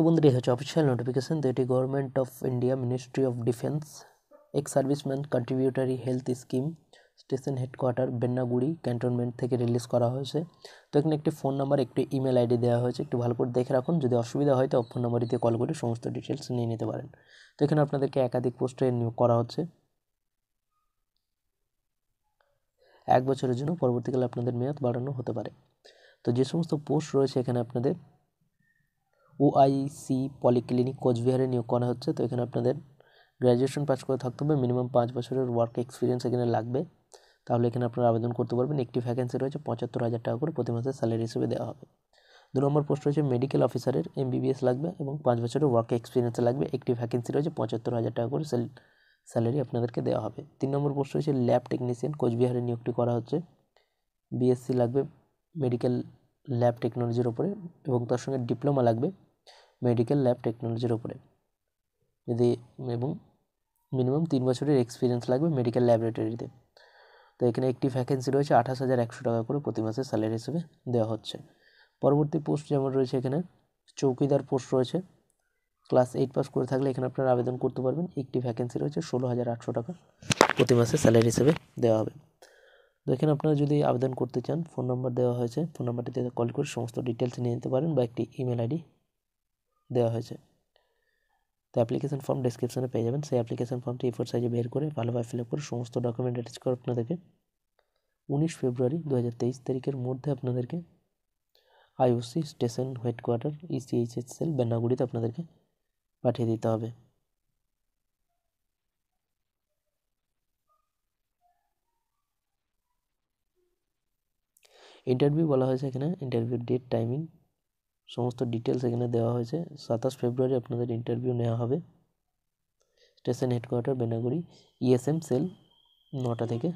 তো বন্ধুরা এই হচ্ছে অফিসিয়াল নোটিফিকেশান তো এটি government of India ministry of defence ex serviceman contributory health scheme station headquarter Binnaguri cantonment থেকে রিলিজ করা হয়েছে তো এখানে একটি ফোন নাম্বার একটি ইমেল আইডি দেওয়া হয়েছে একটু ভালো করে দেখে রাখুন যদি অসুবিধা হয় তো ফোন নাম্বার দিয়ে কল করে সমস্ত ডিটেলস নিয়ে নিতে পারেন তো এখানে আপনাদেরকে একাধিক পোস্টে নিয়োগ করা হচ্ছে এক বছরের জন্য পরবর্তীকালে আপনাদের মেয়াদ বাড়ানো হতে পারে তো যে সমস্ত পোস্ট রয়েছে এখানে আপনাদের ওআইসি পলিক্লিনিক কোচবিহারে নিয়োগ করা হচ্ছে তো এখানে আপনাদের গ্র্যাজুয়েশন পাস করে থাকতে হবে মিনিমাম পাঁচ বছরের ওয়ার্ক এক্সপিরিয়েন্স এখানে লাগবে তাহলে এখানে আপনারা আবেদন করতে পারবেন একটি ভ্যাকেন্সি রয়েছে পঁচাত্তর হাজার টাকা করে প্রতি মাসে স্যালারি হিসেবে দেওয়া হবে দু নম্বর পোস্ট রয়েছে মেডিকেল অফিসারের এমবিবিএস লাগবে এবং পাঁচ বছরের ওয়ার্ক এক্সপিরিয়েন্স লাগবে একটি ভ্যাকেন্সি রয়েছে পঁচাত্তর হাজার টাকা করে স্যালারি আপনাদেরকে দেওয়া হবে তিন নম্বর পোস্ট রয়েছে ল্যাব টেকনিশিয়ান কোচবিহারে নিয়োগটি করা হচ্ছে বিএসসি লাগবে মেডিকেল ল্যাব টেকনোলজির ওপরে এবং তার সঙ্গে ডিপ্লোমা লাগবে মেডিকেল ল্যাব টেকনোলজির ওপরে যদি এবং মিনিমাম তিন বছরের এক্সপিরিয়েন্স লাগবে মেডিকেল ল্যাবরেটরিতে তো এখানে একটি ভ্যাকেন্সি রয়েছে আঠাশ হাজার একশো টাকা করে প্রতি মাসে স্যালারি হিসেবে দেওয়া হচ্ছে পরবর্তী পোস্ট যেমন রয়েছে এখানে চৌকিদার পোস্ট রয়েছে ক্লাস এইট পাস করে থাকলে এখানে আপনারা আবেদন করতে পারবেন একটি ভ্যাকেন্সি রয়েছে ষোলো হাজার আটশো টাকা প্রতি মাসে স্যালারি হিসেবে দেওয়া হবে তো এখানে আপনারা যদি আবেদন করতে চান ফোন নাম্বার দেওয়া হয়েছে ফোন নাম্বারটিতে কল করে সমস্ত ডিটেলস নিয়ে নিতে পারেন বা একটি ইমেল আইডি দেওয়া হয়েছে তো অ্যাপ্লিকেশন ফর্ম ডিসক্রিপশানে পেয়ে যাবেন সেই অ্যাপ্লিকেশন ফর্মটি এফোর সাইজে বের করে ভালোভাবে ফিল আপ করে সমস্ত ডকুমেন্ট অ্যাটাচ করে আপনাদেরকে উনিশ ফেব্রুয়ারি দু তারিখের মধ্যে আপনাদেরকে আইওসি স্টেশন হেডকোয়ার্টার সেল বেনাগুড়িতে আপনাদেরকে পাঠিয়ে দিতে হবে ইন্টারভিউ বলা হয়েছে এখানে ইন্টারভিউ ডেট টাইমিং সমস্ত ডিটেলস এখানে দেওয়া হয়েছে সাতাশ ফেব্রুয়ারি আপনাদের ইন্টারভিউ নেওয়া হবে station headquarter Binnaguri ESM e cell নটা থেকে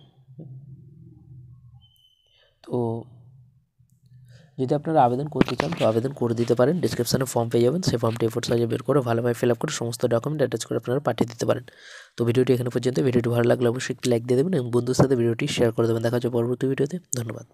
তো যদি আপনারা আবেদন করতে চান তো আবেদন করে দিতে পারেন ডিসক্রিপশানে ফর্ম পেয়ে যাবেন সেই ফর্মটি এফোর্ট সাইজে বের করে ভালোভাবে ফিল আপ করে সমস্ত ডকুমেন্ট অ্যাটাচ করে আপনারা পাঠিয়ে দিতে পারেন তো ভিডিওটি এখানে পর্যন্ত ভিডিওটি ভালো লাগলে অবশ্যই একটি লাইক দিয়ে দেবেন এবং বন্ধুর সাথে ভিডিওটি শেয়ার করে দেবেন দেখা যাচ্ছে পরবর্তী ভিডিওতে ধন্যবাদ